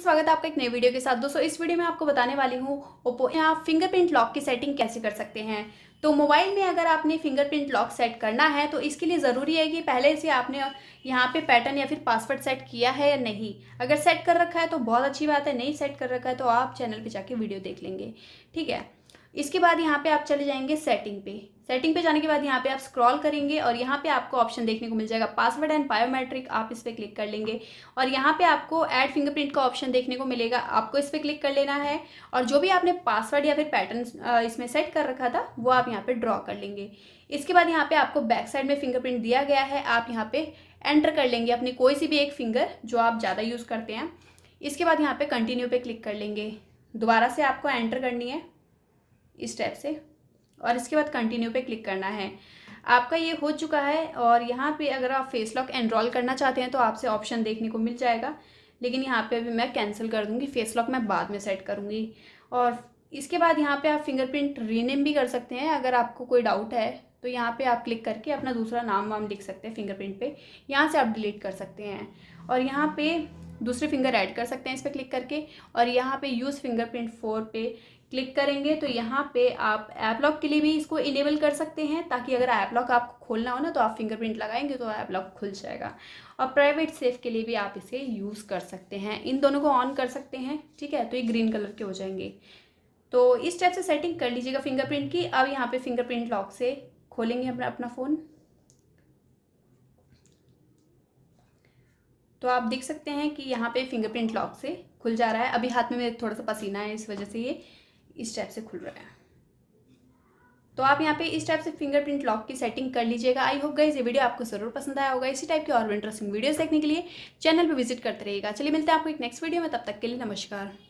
से स्वागत है आपका एक नए वीडियो के साथ दोस्तों इस वीडियो में आपको बताने वाली हूँ ओप्पो यहाँ आप फिंगरप्रिंट लॉक की सेटिंग कैसे कर सकते हैं तो मोबाइल में अगर आपने फिंगरप्रिंट लॉक सेट करना है तो इसके लिए ज़रूरी है कि पहले से आपने यहाँ पे पैटर्न या फिर पासवर्ड सेट किया है या नहीं अगर सेट कर रखा है तो बहुत अच्छी बात है नहीं सेट कर रखा है तो आप चैनल पर जाके वीडियो देख लेंगे ठीक है इसके बाद यहाँ पे आप चले जाएंगे सेटिंग पे सेटिंग पे जाने के बाद यहाँ पे आप स्क्रॉल करेंगे और यहाँ पे आपको ऑप्शन देखने को मिल जाएगा पासवर्ड एंड बायोमेट्रिक आप इस पर क्लिक कर लेंगे और यहाँ पे आपको ऐड फिंगरप्रिंट का ऑप्शन देखने को मिलेगा आपको इस पर क्लिक कर लेना है और जो भी आपने पासवर्ड या फिर पैटर्न इसमें सेट कर रखा था वो आप यहाँ पर ड्रॉ कर लेंगे इसके बाद यहाँ पर आपको बैक साइड में फिंगरप्रिंट दिया गया है आप यहाँ पर एंटर कर लेंगे अपने कोई सी भी एक फिंगर जो आप ज़्यादा यूज़ करते हैं इसके बाद यहाँ पर कंटिन्यू पर क्लिक कर लेंगे दोबारा से आपको एंटर करनी है इस टाइप से और इसके बाद कंटिन्यू पे क्लिक करना है आपका ये हो चुका है और यहाँ पे अगर आप फेस लॉक एनरोल करना चाहते हैं तो आपसे ऑप्शन देखने को मिल जाएगा लेकिन यहाँ पे अभी मैं कैंसिल कर दूँगी फेस लॉक मैं बाद में सेट करूँगी और इसके बाद यहाँ पे आप फिंगरप्रिंट रीनेम भी कर सकते हैं अगर आपको कोई डाउट है तो यहाँ पे आप क्लिक करके अपना दूसरा नाम वाम लिख सकते हैं फिंगरप्रिंट पे यहाँ से आप डिलीट कर सकते हैं और यहाँ पे दूसरे फिंगर ऐड कर सकते हैं इस पर क्लिक करके और यहाँ पे यूज़ फिंगरप्रिंट फोर पे क्लिक करेंगे तो यहाँ पे आप ऐप लॉक के लिए भी इसको इनेबल कर सकते हैं ताकि अगर ऐप लॉक आपको खोलना हो ना तो आप फिंगरप्रिंट लगाएंगे तो ऐप लॉक खुल जाएगा और प्राइवेट सेफ के लिए भी आप इसे यूज़ कर सकते हैं इन दोनों को ऑन कर सकते हैं ठीक है तो ये ग्रीन कलर के हो जाएंगे तो इस टाइप से सेटिंग कर लीजिएगा फिंगरप्रिंट की अब यहाँ पर फिंगरप्रिंट लॉक से खोलेंगे अपना अपना फ़ोन तो आप देख सकते हैं कि यहाँ पे फिंगरप्रिंट लॉक से खुल जा रहा है अभी हाथ में मेरे थोड़ा सा पसीना है इस वजह से ये इस टाइप से खुल रहा है तो आप यहाँ पे इस टाइप से फिंगरप्रिंट लॉक की सेटिंग कर लीजिएगा आई होप गाइज ये वीडियो आपको जरूर पसंद आया होगा इसी टाइप के और इंटरेस्टिंग वीडियोस देखने के लिए चैनल पे विजिट करते रहिएगा चलिए मिलते हैं आपको एक नेक्स्ट वीडियो में तब तक के लिए नमस्कार